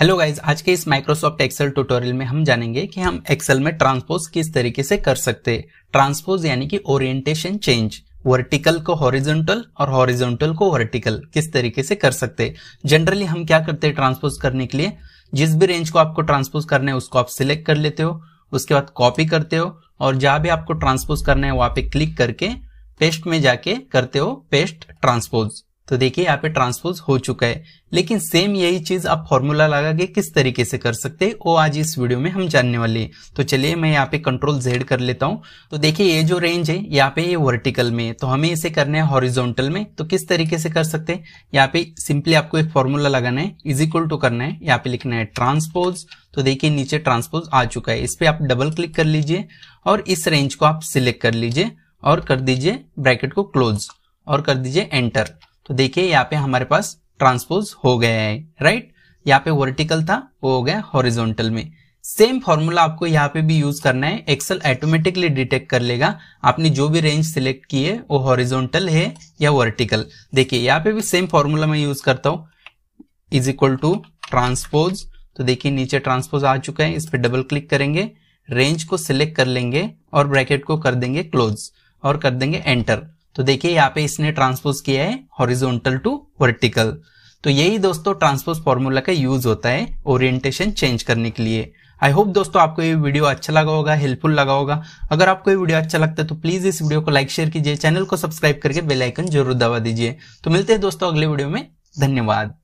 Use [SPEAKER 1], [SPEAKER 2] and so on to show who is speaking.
[SPEAKER 1] hello guys आज के इस माइक्रोसॉफ्ट एक्सेल ट्यूटोरियल में हम जानेंगे कि हम एक्सेल में ट्रांसपोज किस तरीके से कर सकते हैं ट्रांसपोज यानी कि ओरिएंटेशन चेंज वर्टिकल को हॉरिजॉन्टल और हॉरिजॉन्टल को वर्टिकल किस तरीके से कर सकते हैं जनरली हम क्या करते हैं ट्रांसपोज करने के लिए जिस भी रेंज को आपको ट्रांसपोज करना है उसको आप सिलेक्ट कर लेते हो उसके बाद कॉपी करते हो और जहां भी आपको ट्रांसपोज करना है वहां पे क्लिक करके पेस्ट में जाके करते हो पेस्ट ट्रांसपोज तो देखिए यहाँ पे ट्रांसपोज हो चुका है लेकिन सेम यही चीज आप फॉर्मूला लगा के किस तरीके से कर सकते हैं वो आज इस वीडियो में हम जानने वाले हैं तो चलिए मैं यहाँ पे कंट्रोल जेड कर लेता हूँ तो देखिए ये जो रेंज है यहाँ पे ये वर्टिकल में है तो हमें इसे करना है हॉरिजोंटल में तो किस तरीके से कर सकते हैं यहाँ पे सिंपली आपको एक फॉर्मूला लगाना है इज इक्वल टू करना है यहाँ पे लिखना है ट्रांसपोज तो देखिए नीचे ट्रांसपोज आ चुका है इस पर आप डबल क्लिक कर लीजिए और इस रेंज को आप सिलेक्ट कर लीजिए और कर दीजिए ब्रैकेट को क्लोज और कर दीजिए एंटर तो देखिए यहाँ पे हमारे पास ट्रांसपोज हो गया है राइट यहाँ पे वर्टिकल था वो हो गया हॉरिजोनटल में सेम फॉर्मूला आपको यहाँ पे भी यूज करना है एक्सेल ऑटोमेटिकली डिटेक्ट कर लेगा आपने जो भी रेंज सिलेक्ट की है वो हॉरिजोनटल है या वर्टिकल देखिए यहाँ पे भी सेम फॉर्मूला मैं यूज करता हूँ इज इक्वल टू ट्रांसपोज तो देखिए नीचे ट्रांसपोज आ चुका है इस पर डबल क्लिक करेंगे रेंज को सिलेक्ट कर लेंगे और ब्रैकेट को कर देंगे क्लोज और कर देंगे एंटर तो देखिए यहाँ पे इसने ट्रांसपोज किया है हॉरिजोनटल टू वर्टिकल तो यही दोस्तों ट्रांसपोज फॉर्मूला का यूज होता है ओरिएंटेशन चेंज करने के लिए आई होप दोस्तों आपको ये वीडियो अच्छा लगा होगा हेल्पफुल लगा होगा अगर आपको ये वीडियो अच्छा लगता है तो प्लीज इस वीडियो को लाइक शेयर कीजिए चैनल को सब्सक्राइब करके बेलाइकन जरूर दबा दीजिए तो मिलते हैं दोस्तों अगले वीडियो में धन्यवाद